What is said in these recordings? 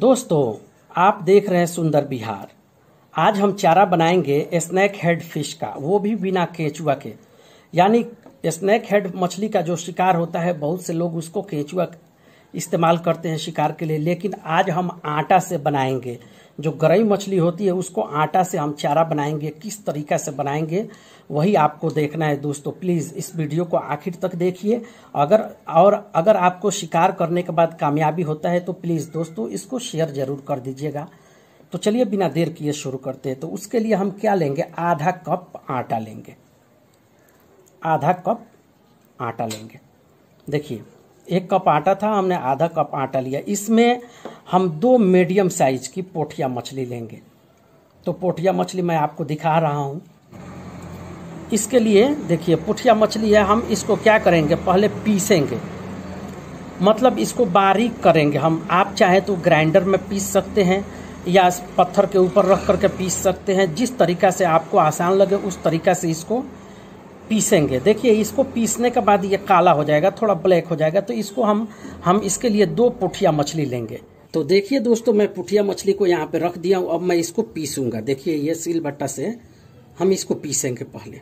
दोस्तों आप देख रहे हैं सुंदर बिहार आज हम चारा बनाएंगे स्नैक हेड फिश का वो भी बिना केचुआ के यानी स्नैक हेड मछली का जो शिकार होता है बहुत से लोग उसको केचुआ इस्तेमाल करते हैं शिकार के लिए लेकिन आज हम आटा से बनाएंगे जो गरई मछली होती है उसको आटा से हम चारा बनाएंगे किस तरीका से बनाएंगे वही आपको देखना है दोस्तों प्लीज़ इस वीडियो को आखिर तक देखिए अगर और अगर आपको शिकार करने के बाद कामयाबी होता है तो प्लीज़ दोस्तों इसको शेयर ज़रूर कर दीजिएगा तो चलिए बिना देर किए शुरू करते हैं तो उसके लिए हम क्या लेंगे आधा कप आटा लेंगे आधा कप आटा लेंगे देखिए एक कप आटा था हमने आधा कप आटा लिया इसमें हम दो मीडियम साइज की पोठिया मछली लेंगे तो पोठिया मछली मैं आपको दिखा रहा हूँ इसके लिए देखिए पोठिया मछली है हम इसको क्या करेंगे पहले पीसेंगे मतलब इसको बारीक करेंगे हम आप चाहें तो ग्राइंडर में पीस सकते हैं या पत्थर के ऊपर रख करके पीस सकते हैं जिस तरीका से आपको आसान लगे उस तरीका से इसको पीसेंगे देखिए इसको पीसने के बाद ये काला हो जाएगा थोड़ा ब्लैक हो जाएगा तो इसको हम हम इसके लिए दो पुठिया मछली लेंगे तो देखिए दोस्तों मैं पुठिया मछली को यहाँ पे रख दिया हूँ अब मैं इसको पीसूंगा देखिए ये सिल बट्टा से हम इसको पीसेंगे पहले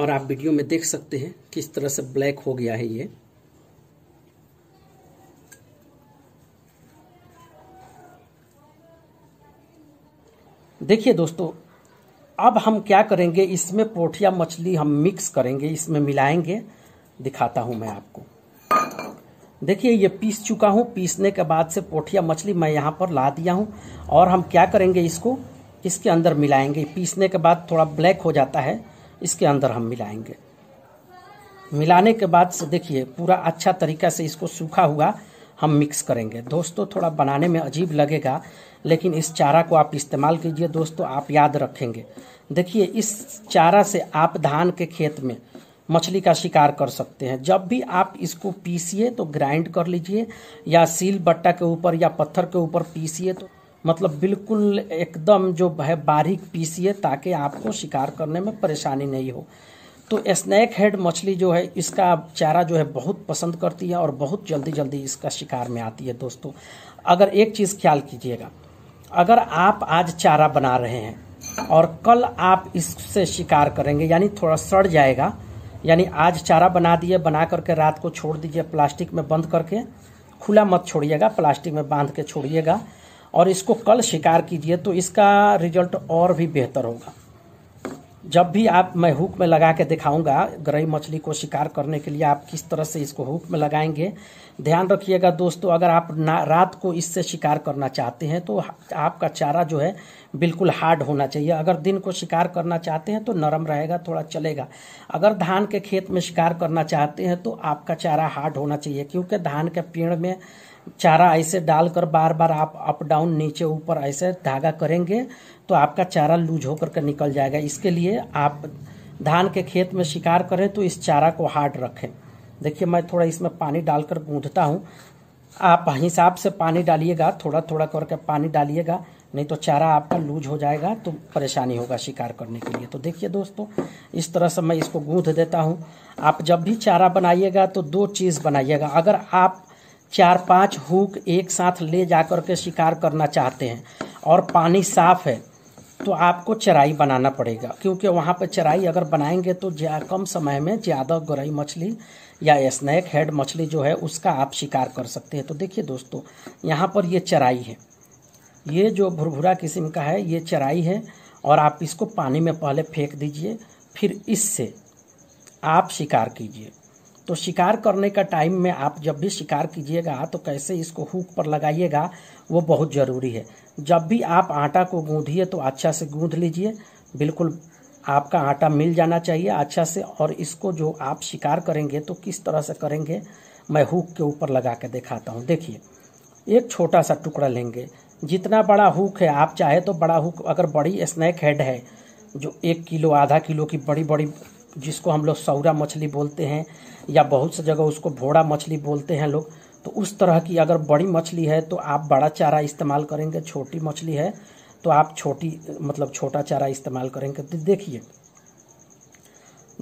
और आप वीडियो में देख सकते हैं किस तरह से ब्लैक हो गया है ये देखिए दोस्तों अब हम क्या करेंगे इसमें पोठिया मछली हम मिक्स करेंगे इसमें मिलाएंगे दिखाता हूं मैं आपको देखिए ये पीस चुका हूं पीसने के बाद से पोठिया मछली मैं यहां पर ला दिया हूं और हम क्या करेंगे इसको इसके अंदर मिलाएंगे पीसने के बाद थोड़ा ब्लैक हो जाता है इसके अंदर हम मिलाएंगे मिलाने के बाद से देखिए पूरा अच्छा तरीका से इसको सूखा हुआ हम मिक्स करेंगे दोस्तों थोड़ा बनाने में अजीब लगेगा लेकिन इस चारा को आप इस्तेमाल कीजिए दोस्तों आप याद रखेंगे देखिए इस चारा से आप धान के खेत में मछली का शिकार कर सकते हैं जब भी आप इसको पीसिए तो ग्राइंड कर लीजिए या सील बट्टा के ऊपर या पत्थर के ऊपर पीसिए तो मतलब बिल्कुल एकदम जो है बारीक पीसिए ताकि आपको शिकार करने में परेशानी नहीं हो तो स्नैक हेड मछली जो है इसका चारा जो है बहुत पसंद करती है और बहुत जल्दी जल्दी इसका शिकार में आती है दोस्तों अगर एक चीज़ ख्याल कीजिएगा अगर आप आज चारा बना रहे हैं और कल आप इससे शिकार करेंगे यानी थोड़ा सड़ जाएगा यानी आज चारा बना दिए बना करके रात को छोड़ दीजिए प्लास्टिक में बंद करके खुला मत छोड़िएगा प्लास्टिक में बांध के छोड़िएगा और इसको कल शिकार कीजिए तो इसका रिजल्ट और भी बेहतर होगा जब भी आप मैं हुक में लगा के दिखाऊंगा ग्रही मछली को शिकार करने के लिए आप किस तरह से इसको हुक में लगाएंगे ध्यान रखिएगा दोस्तों अगर आप रात को इससे शिकार करना चाहते हैं तो आपका चारा जो है बिल्कुल हार्ड होना चाहिए अगर दिन को शिकार करना चाहते हैं तो नरम रहेगा थोड़ा चलेगा अगर धान के खेत में शिकार करना चाहते हैं तो आपका चारा हार्ड होना चाहिए क्योंकि धान के पेड़ में चारा ऐसे डालकर बार बार आप अप डाउन नीचे ऊपर ऐसे धागा करेंगे तो आपका चारा लूज होकर के निकल जाएगा इसके लिए आप धान के खेत में शिकार करें तो इस चारा को हार्ड रखें देखिए मैं थोड़ा इसमें पानी डालकर गूंधता हूँ आप हिसाब से पानी डालिएगा थोड़ा थोड़ा करके पानी डालिएगा नहीं तो चारा आपका लूज हो जाएगा तो परेशानी होगा शिकार करने के लिए तो देखिए दोस्तों इस तरह से मैं इसको गूंध देता हूँ आप जब भी चारा बनाइएगा तो दो चीज़ बनाइएगा अगर आप चार पांच हुक एक साथ ले जा कर के शिकार करना चाहते हैं और पानी साफ है तो आपको चराई बनाना पड़ेगा क्योंकि वहाँ पर चराई अगर बनाएंगे तो कम समय में ज़्यादा गरई मछली या स्नैक हेड मछली जो है उसका आप शिकार कर सकते हैं तो देखिए दोस्तों यहाँ पर ये चराई है ये जो भुरभुरा किस्म का है ये चराई है और आप इसको पानी में पहले फेंक दीजिए फिर इससे आप शिकार कीजिए तो शिकार करने का टाइम में आप जब भी शिकार कीजिएगा तो कैसे इसको हुक पर लगाइएगा वो बहुत ज़रूरी है जब भी आप आटा को गूंधिए तो अच्छा से गूंध लीजिए बिल्कुल आपका आटा मिल जाना चाहिए अच्छा से और इसको जो आप शिकार करेंगे तो किस तरह से करेंगे मैं हुक के ऊपर लगा के दिखाता हूँ देखिए एक छोटा सा टुकड़ा लेंगे जितना बड़ा हुक है आप चाहे तो बड़ा हुक अगर बड़ी स्नैक हेड है जो एक किलो आधा किलो की बड़ी बड़ी जिसको हम लोग सौरा मछली बोलते हैं या बहुत से जगह उसको भोड़ा मछली बोलते हैं लोग तो उस तरह की अगर बड़ी मछली है तो आप बड़ा चारा इस्तेमाल करेंगे छोटी मछली है तो आप छोटी मतलब छोटा चारा इस्तेमाल करेंगे तो देखिए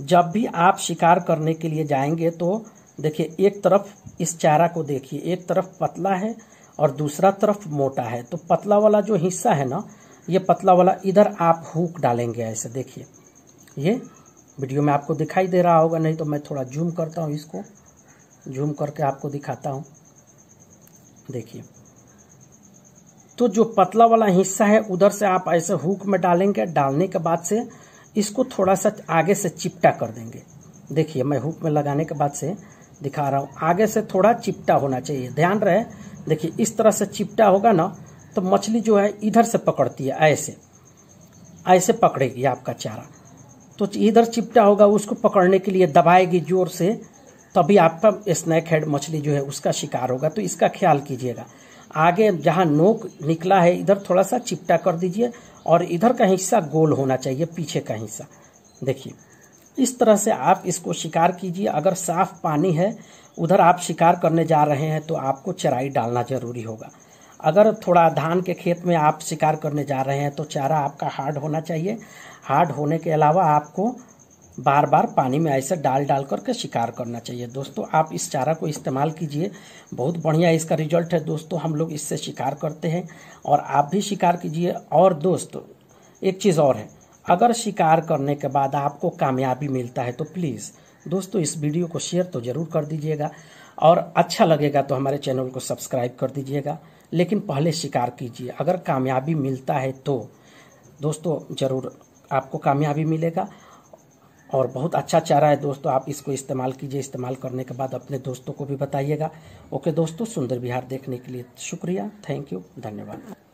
जब भी आप शिकार करने के लिए जाएंगे तो देखिए एक तरफ इस चारा को देखिए एक तरफ पतला है और दूसरा तरफ मोटा है तो पतला वाला जो हिस्सा है ना ये पतला वाला इधर आप हुक डालेंगे ऐसे देखिए ये वीडियो में आपको दिखाई दे रहा होगा नहीं तो मैं थोड़ा जूम करता हूँ इसको जूम करके आपको दिखाता हूँ देखिए तो जो पतला वाला हिस्सा है उधर से आप ऐसे हुक में डालेंगे डालने के बाद से इसको थोड़ा सा आगे से चिपटा कर देंगे देखिए मैं हुक में लगाने के बाद से दिखा रहा हूँ आगे से थोड़ा चिपटा होना चाहिए ध्यान रहे देखिए इस तरह से चिपटा होगा ना तो मछली जो है इधर से पकड़ती है ऐसे ऐसे पकड़ेगी आपका चारा तो इधर चिपटा होगा उसको पकड़ने के लिए दबाएगी जोर से तभी आपका स्नैक हेड मछली जो है उसका शिकार होगा तो इसका ख्याल कीजिएगा आगे जहाँ नोक निकला है इधर थोड़ा सा चिपटा कर दीजिए और इधर का हिस्सा गोल होना चाहिए पीछे का हिस्सा देखिए इस तरह से आप इसको शिकार कीजिए अगर साफ पानी है उधर आप शिकार करने जा रहे हैं तो आपको चराई डालना जरूरी होगा अगर थोड़ा धान के खेत में आप शिकार करने जा रहे हैं तो चारा आपका हार्ड होना चाहिए हार्ड होने के अलावा आपको बार बार पानी में ऐसे डाल डाल करके शिकार करना चाहिए दोस्तों आप इस चारा को इस्तेमाल कीजिए बहुत बढ़िया इसका रिजल्ट है दोस्तों हम लोग इससे शिकार करते हैं और आप भी शिकार कीजिए और दोस्तों एक चीज़ और है अगर शिकार करने के बाद आपको कामयाबी मिलता है तो प्लीज़ दोस्तों इस वीडियो को शेयर तो ज़रूर कर दीजिएगा और अच्छा लगेगा तो हमारे चैनल को सब्सक्राइब कर दीजिएगा लेकिन पहले शिकार कीजिए अगर कामयाबी मिलता है तो दोस्तों ज़रूर आपको कामयाबी मिलेगा और बहुत अच्छा चारा है दोस्तों आप इसको इस्तेमाल कीजिए इस्तेमाल करने के बाद अपने दोस्तों को भी बताइएगा ओके दोस्तों सुंदर बिहार देखने के लिए शुक्रिया थैंक यू धन्यवाद